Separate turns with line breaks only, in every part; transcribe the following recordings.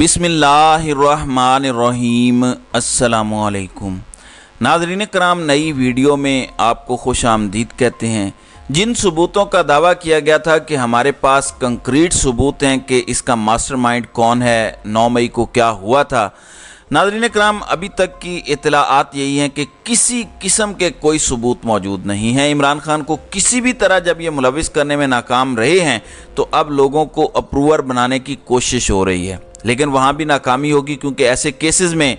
बिसमीम अल्लाम नाजरीन कराम नई वीडियो में आपको खुश आमदीद कहते हैं जिन सबूतों का दावा किया गया था कि हमारे पास कंक्रीट सबूत हैं कि इसका मास्टरमाइंड कौन है नौ मई को क्या हुआ था नाजरीन कराम अभी तक की इतलात यही हैं कि किसी किस्म के कोई सबूत मौजूद नहीं हैं इमरान खान को किसी भी तरह जब ये मुलविस करने में नाकाम रहे हैं तो अब लोगों को अप्रूवर बनाने की कोशिश हो रही है लेकिन वहाँ भी नाकामी होगी क्योंकि ऐसे केसेस में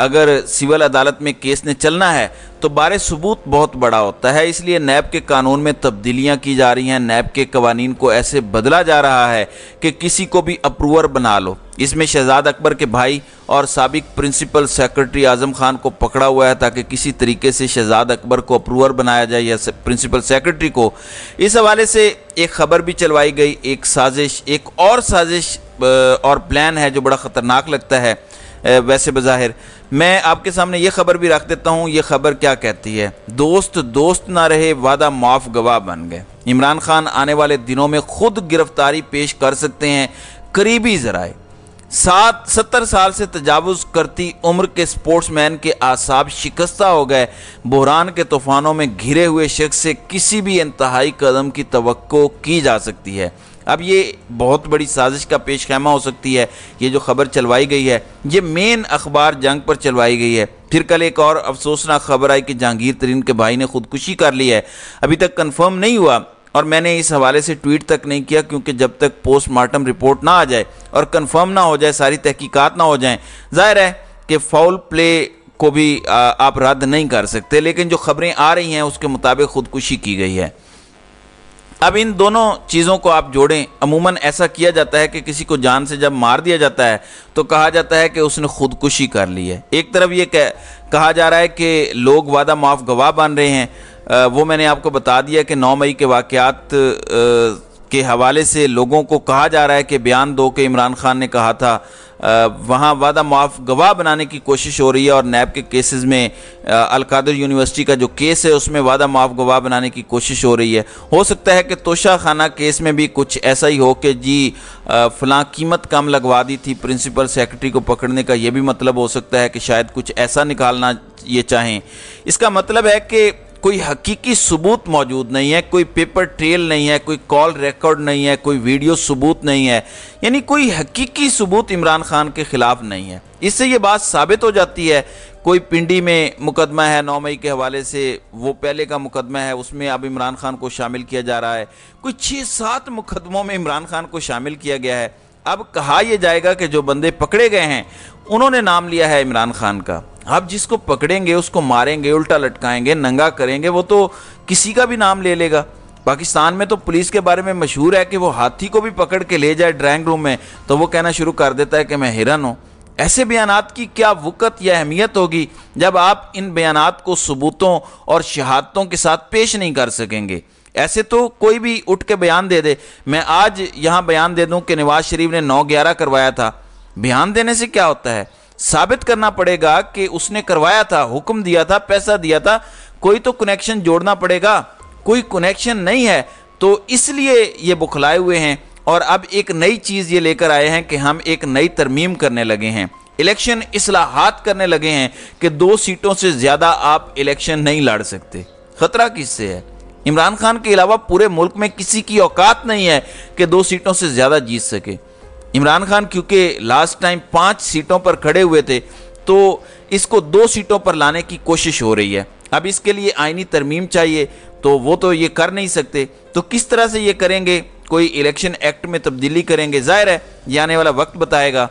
अगर सिविल अदालत में केस ने चलना है तो बार सबूत बहुत बड़ा होता है इसलिए नैब के कानून में तब्दीलियां की जा रही हैं नैब के कवानीन को ऐसे बदला जा रहा है कि किसी को भी अप्रूवर बना लो इसमें शहजाद अकबर के भाई और सबक प्रिंसिपल सेक्रेटरी आजम खान को पकड़ा हुआ है ताकि किसी तरीके से शहजाद अकबर को अप्रूवर बनाया जाए या प्रिंसिपल सेक्रेटरी को इस हवाले से एक खबर भी चलवाई गई एक साजिश एक और साजिश और प्लान है जो बड़ा ख़तरनाक लगता है वैसे बज़ाहिर मैं आपके सामने ये खबर भी रख देता हूँ ये खबर क्या कहती है दोस्त दोस्त ना रहे वादा माफ़ गवाह बन गए इमरान खान आने वाले दिनों में खुद गिरफ्तारी पेश कर सकते हैं करीबी जराए सात सत्तर साल से तजावज़ करती उम्र के स्पोर्ट्समैन के आसाब शिकस्ता हो गए बहरान के तूफ़ानों में घिरे हुए शख्स से किसी भी इंतहाई कदम की तो की जा सकती है अब ये बहुत बड़ी साजिश का पेश खैमा हो सकती है ये जो खबर चलवाई गई है ये मेन अखबार जंग पर चलवाई गई है फिर कल एक और अफसोसनाक खबर आई कि जहांगीर तरीन के भाई ने खुदकुशी कर ली है अभी तक कन्फर्म नहीं हुआ और मैंने इस हवाले से ट्वीट तक नहीं किया क्योंकि जब तक पोस्टमार्टम रिपोर्ट ना आ जाए और कन्फर्म ना हो जाए सारी तहकीकत ना हो जाए जाहिर है कि फाउल प्ले को भी आप रद्द नहीं कर सकते लेकिन जो खबरें आ रही हैं उसके मुताबिक खुदकुशी की गई है अब इन दोनों चीज़ों को आप जोड़ें अमूमन ऐसा किया जाता है कि किसी को जान से जब मार दिया जाता है तो कहा जाता है कि उसने खुदकुशी कर ली है एक तरफ ये कह, कहा जा रहा है कि लोग वादा माफ गवाह बन रहे हैं आ, वो मैंने आपको बता दिया कि नौ मई के वाक़ात के हवाले से लोगों को कहा जा रहा है कि बयान दो कि इमरान खान ने कहा था वहाँ वादा मुआफ गवाह बनाने की कोशिश हो रही है और नैब के केसेस में अलकादर यूनिवर्सिटी का जो केस है उसमें वादा मुआफ गवाह बनाने की कोशिश हो रही है हो सकता है कि तोशा खाना केस में भी कुछ ऐसा ही हो कि जी फलां कीमत कम लगवा दी थी प्रिंसिपल सेक्रेटरी को पकड़ने का ये भी मतलब हो सकता है कि शायद कुछ ऐसा निकालना ये चाहें इसका मतलब है कि कोई हकीकी सबूत मौजूद नहीं है कोई पेपर ट्रेल नहीं है कोई कॉल रिकॉर्ड नहीं है कोई वीडियो सबूत नहीं है यानी कोई हकीकी सबूत इमरान खान के ख़िलाफ़ नहीं है इससे ये बात साबित हो जाती है कोई पिंडी में मुकदमा है नौ मई के हवाले से वो पहले का मुकदमा है उसमें अब इमरान खान को शामिल किया जा रहा है कोई छः सात मुकदमों में इमरान खान को शामिल किया गया है अब कहा यह जाएगा कि जो बंदे पकड़े गए हैं उन्होंने नाम लिया है इमरान खान का आप जिसको पकड़ेंगे उसको मारेंगे उल्टा लटकाएंगे नंगा करेंगे वो तो किसी का भी नाम ले लेगा पाकिस्तान में तो पुलिस के बारे में मशहूर है कि वो हाथी को भी पकड़ के ले जाए ड्राइंग रूम में तो वो कहना शुरू कर देता है कि मैं हिरन हूँ ऐसे बयान की क्या वक़्त या अहमियत होगी जब आप इन बयान को सबूतों और शहादतों के साथ पेश नहीं कर सकेंगे ऐसे तो कोई भी उठ के बयान दे दे मैं आज यहाँ बयान दे दूँ कि नवाज शरीफ ने नौ ग्यारह करवाया था बयान देने से क्या होता है साबित करना पड़ेगा कि उसने करवाया था हुक्म दिया था पैसा दिया था कोई तो कनेक्शन जोड़ना पड़ेगा कोई कनेक्शन नहीं है तो इसलिए ये बुखलाए हुए हैं और अब एक नई चीज़ ये लेकर आए हैं कि हम एक नई तरमीम करने लगे हैं इलेक्शन इसलाहत करने लगे हैं कि दो सीटों से ज़्यादा आप इलेक्शन नहीं लड़ सकते ख़तरा किससे है इमरान खान के अलावा पूरे मुल्क में किसी की औकात नहीं है कि दो सीटों से ज़्यादा जीत सके इमरान खान क्योंकि लास्ट टाइम पाँच सीटों पर खड़े हुए थे तो इसको दो सीटों पर लाने की कोशिश हो रही है अब इसके लिए आइनी तरमीम चाहिए तो वो तो ये कर नहीं सकते तो किस तरह से ये करेंगे कोई इलेक्शन एक्ट में तब्दीली करेंगे जाहिर है ये आने वाला वक्त बताएगा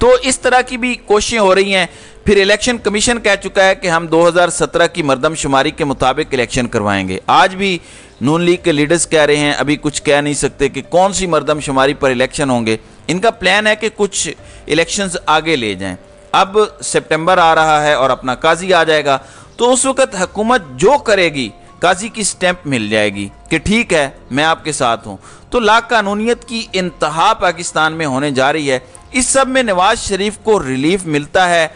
तो इस तरह की भी कोशिशें हो रही हैं फिर इलेक्शन कमीशन कह चुका है कि हम 2017 की मरदमशुमारी के मुताबिक इलेक्शन करवाएंगे आज भी नून लीग के लीडर्स कह रहे हैं अभी कुछ कह नहीं सकते कि कौन सी मरदमशुमारी पर इलेक्शन होंगे इनका प्लान है कि कुछ इलेक्शंस आगे ले जाएं अब सितंबर आ रहा है और अपना काजी आ जाएगा तो उस वक्त हुकूमत जो करेगी काजी की स्टैंप मिल जाएगी कि ठीक है मैं आपके साथ हूँ तो ला कानूनीत की इंतहा पाकिस्तान में होने जा रही है इस सब में नवाज शरीफ को रिलीफ मिलता है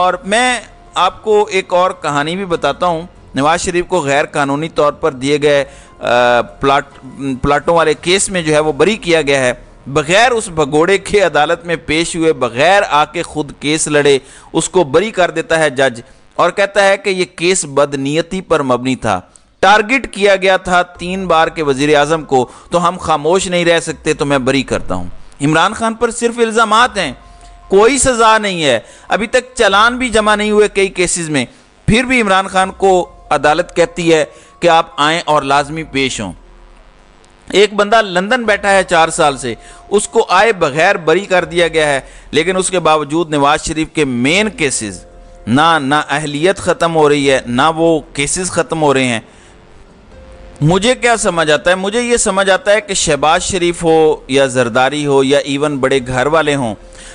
और मैं आपको एक और कहानी भी बताता हूँ नवाज शरीफ को गैर कानूनी तौर पर दिए गए प्लाट प्लाटों वाले केस में जो है वो बरी किया गया है बगैर उस भगोड़े के अदालत में पेश हुए बगैर आके खुद केस लड़े उसको बरी कर देता है जज और कहता है कि ये केस बदनीयती पर मबनी था टारगेट किया गया था तीन बार के वजीर अजम को तो हम खामोश नहीं रह सकते तो मैं बरी करता हूँ इमरान खान पर सिर्फ इल्ज़ाम हैं कोई सज़ा नहीं है अभी तक चलान भी जमा नहीं हुए कई केसेस में फिर भी इमरान खान को अदालत कहती है कि आप आए और लाजमी पेश हों एक बंदा लंदन बैठा है चार साल से उसको आए बगैर बरी कर दिया गया है लेकिन उसके बावजूद नवाज शरीफ के मेन केसेस ना ना अहलियत ख़त्म हो रही है ना वो केसेस ख़त्म हो रहे हैं मुझे क्या समझ आता है मुझे ये समझ आता है कि शहबाज शरीफ हो या जरदारी हो या इवन बड़े घर वाले हों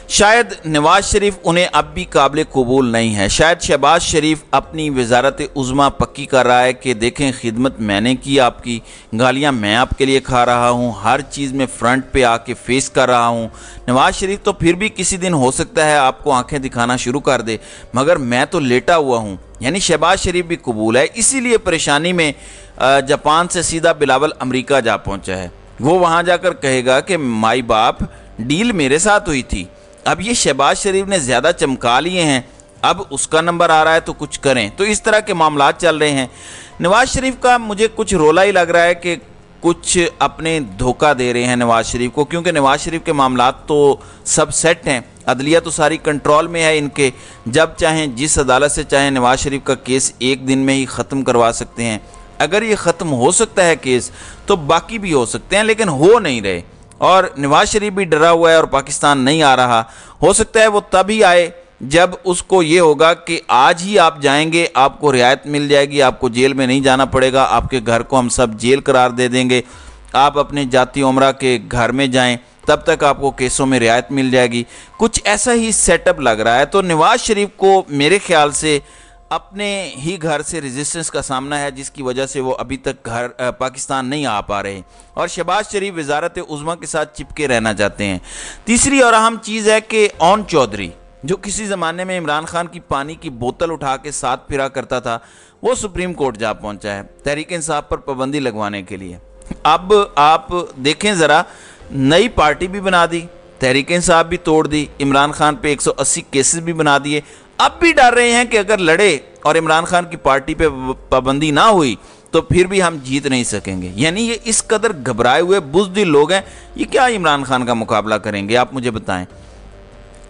शायद नवाज शरीफ उन्हें अब भी काबिल कबूल नहीं है शायद शहबाज शरीफ अपनी वजारत उज़मा पक्की कर रहा है कि देखें खिदमत मैंने की आपकी गालियाँ मैं आपके लिए खा रहा हूँ हर चीज़ में फ्रंट पे आके फेस कर रहा हूँ नवाज शरीफ तो फिर भी किसी दिन हो सकता है आपको आंखें दिखाना शुरू कर दे मगर मैं तो लेटा हुआ हूँ यानी शहबाज शरीफ भी कबूल है इसीलिए परेशानी में जापान से सीधा बिलावल अमरीका जा पहुँचा है वो वहाँ जाकर कहेगा कि माई बाप डील मेरे साथ हुई थी अब ये शहबाज शरीफ ने ज़्यादा चमका लिए हैं अब उसका नंबर आ रहा है तो कुछ करें तो इस तरह के मामला चल रहे हैं नवाज शरीफ का मुझे कुछ रोला ही लग रहा है कि कुछ अपने धोखा दे रहे हैं नवाज शरीफ को क्योंकि नवाज शरीफ के मामला तो सब सेट हैं अदलिया तो सारी कंट्रोल में है इनके जब चाहें जिस अदालत से चाहें नवाज शरीफ का केस एक दिन में ही ख़त्म करवा सकते हैं अगर ये ख़त्म हो सकता है केस तो बाकी भी हो सकते हैं लेकिन हो नहीं रहे और नवाज शरीफ भी डरा हुआ है और पाकिस्तान नहीं आ रहा हो सकता है वो तभी आए जब उसको ये होगा कि आज ही आप जाएंगे आपको रियायत मिल जाएगी आपको जेल में नहीं जाना पड़ेगा आपके घर को हम सब जेल करार दे देंगे आप अपने जाति उम्र के घर में जाएं तब तक आपको केसों में रियायत मिल जाएगी कुछ ऐसा ही सेटअप लग रहा है तो नवाज शरीफ को मेरे ख्याल से अपने ही घर से रेजिस्टेंस का सामना है जिसकी वजह से वो अभी तक घर पाकिस्तान नहीं आ पा रहे और शहबाज शरीफ वजारत उज़मा के साथ चिपके रहना चाहते हैं तीसरी और अहम चीज़ है कि ओन चौधरी जो किसी ज़माने में इमरान खान की पानी की बोतल उठा के साथ फिरा करता था वो सुप्रीम कोर्ट जा पहुँचा है तहरीक इंसाफ पर पाबंदी लगवाने के लिए अब आप देखें ज़रा नई पार्टी भी बना दी तहरीक इंसाफ भी तोड़ दी इमरान खान पे 180 केसेस भी बना दिए अब भी डर रहे हैं कि अगर लड़े और इमरान खान की पार्टी पे पाबंदी ना हुई तो फिर भी हम जीत नहीं सकेंगे यानी ये इस कदर घबराए हुए बुजदिल लोग हैं ये क्या इमरान खान का मुकाबला करेंगे आप मुझे बताएं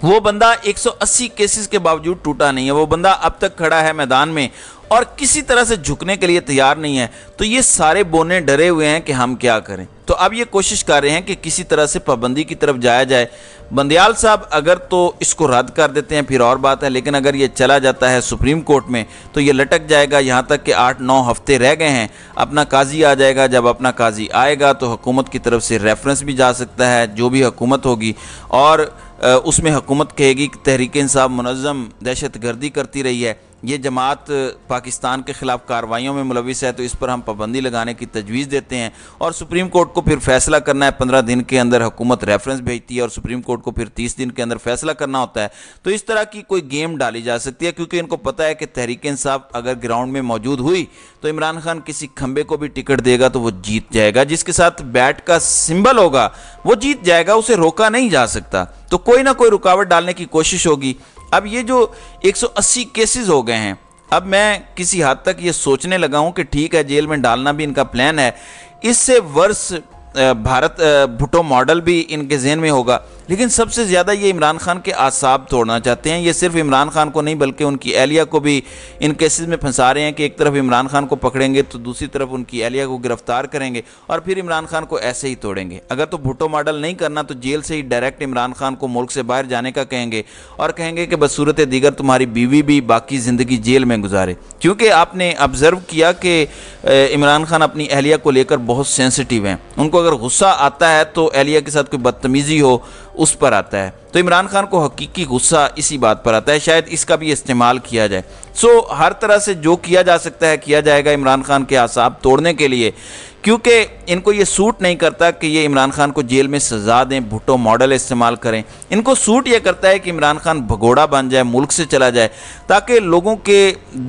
वो बंदा 180 केसेस के बावजूद टूटा नहीं है वो बंदा अब तक खड़ा है मैदान में और किसी तरह से झुकने के लिए तैयार नहीं है तो ये सारे बोने डरे हुए हैं कि हम क्या करें तो अब ये कोशिश कर रहे हैं कि किसी तरह से पाबंदी की तरफ जाया जाए बंदयाल साहब अगर तो इसको रद्द कर देते हैं फिर और बात है लेकिन अगर ये चला जाता है सुप्रीम कोर्ट में तो ये लटक जाएगा यहाँ तक कि आठ नौ हफ्ते रह गए हैं अपना काजी आ जाएगा जब अपना काजी आएगा तो हुकूमत की तरफ से रेफरेंस भी जा सकता है जो भी हुकूमत होगी और उसमें हुकूमत कहेगी कि तहरीक इंसाफ मनज़म दहशत गर्दी करती रही है ये जमात पाकिस्तान के ख़िलाफ़ कार्रवाइयों में मुलविस है तो इस पर हम पाबंदी लगाने की तजवीज़ देते हैं और सुप्रीम कोर्ट को फिर फैसला करना है पंद्रह दिन के अंदर हुकूमत रेफरेंस भेजती है और सुप्रीम कोर्ट को फिर तीस दिन के अंदर फैसला करना होता है तो इस तरह की कोई गेम डाली जा सकती है क्योंकि इनको पता है कि तहरीक इंसाफ अगर ग्राउंड में मौजूद हुई तो इमरान खान किसी खंबे को भी टिकट देगा तो वो जीत जाएगा जिसके साथ बैट का सिंबल होगा वो जीत जाएगा उसे रोका नहीं जा सकता तो कोई ना कोई रुकावट डालने की कोशिश होगी अब ये जो 180 केसेस हो गए हैं अब मैं किसी हद तक ये सोचने लगा हूँ कि ठीक है जेल में डालना भी इनका प्लान है इससे वर्ष भारत भुटो मॉडल भी इनके जेन में होगा लेकिन सबसे ज़्यादा ये इमरान खान के आसाब तोड़ना चाहते हैं ये सिर्फ इमरान खान को नहीं बल्कि उनकी एहलिया को भी इन केसेस में फंसा रहे हैं कि एक तरफ इमरान खान को पकड़ेंगे तो दूसरी तरफ उनकी एहलिया को गिरफ्तार करेंगे और फिर इमरान खान को ऐसे ही तोड़ेंगे अगर तो भुटो मॉडल नहीं करना तो जेल से ही डायरेक्ट इमरान खान को मुल्क से बाहर जाने का कहेंगे और कहेंगे कि बसूरत दीगर तुम्हारी बीवी भी बाकी ज़िंदगी जेल में गुजारे क्योंकि आपने ऑब्ज़र्व किया कि इमरान खान अपनी एहलिया को लेकर बहुत सेंसिटिव हैं उनको अगर गुस्सा आता है तो अहलिया के साथ कोई बदतमीज़ी हो उस पर आता है तो इमरान खान को हकीकी गुस्सा इसी बात पर आता है शायद इसका भी इस्तेमाल किया जाए सो so, हर तरह से जो किया जा सकता है किया जाएगा इमरान खान के आसाब तोड़ने के लिए क्योंकि इनको ये सूट नहीं करता कि ये इमरान खान को जेल में सजा दें भुट्टो मॉडल इस्तेमाल करें इनको सूट ये करता है कि इमरान खान भगोड़ा बन जाए मुल्क से चला जाए ताकि लोगों के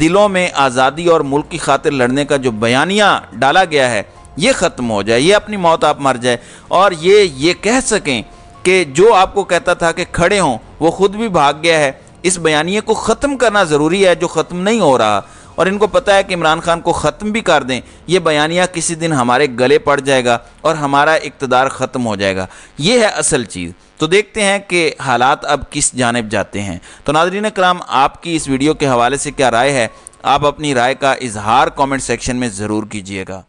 दिलों में आज़ादी और मुल्क की खातिर लड़ने का जो बयानिया डाला गया है ये ख़त्म हो जाए ये अपनी मौत आप मर जाए और ये ये कह सकें कि जो आपको कहता था कि खड़े हों वो खुद भी भाग गया है इस बयानिए को ख़त्म करना ज़रूरी है जो ख़त्म नहीं हो रहा और इनको पता है कि इमरान खान को ख़त्म भी कर दें यह बयानिया किसी दिन हमारे गले पड़ जाएगा और हमारा इकतदार ख़त्म हो जाएगा ये है असल चीज़ तो देखते हैं कि हालात अब किस जानब जाते हैं तो नादरीन कराम आपकी इस वीडियो के हवाले से क्या राय है आप अपनी राय का इजहार कमेंट सेक्शन में ज़रूर कीजिएगा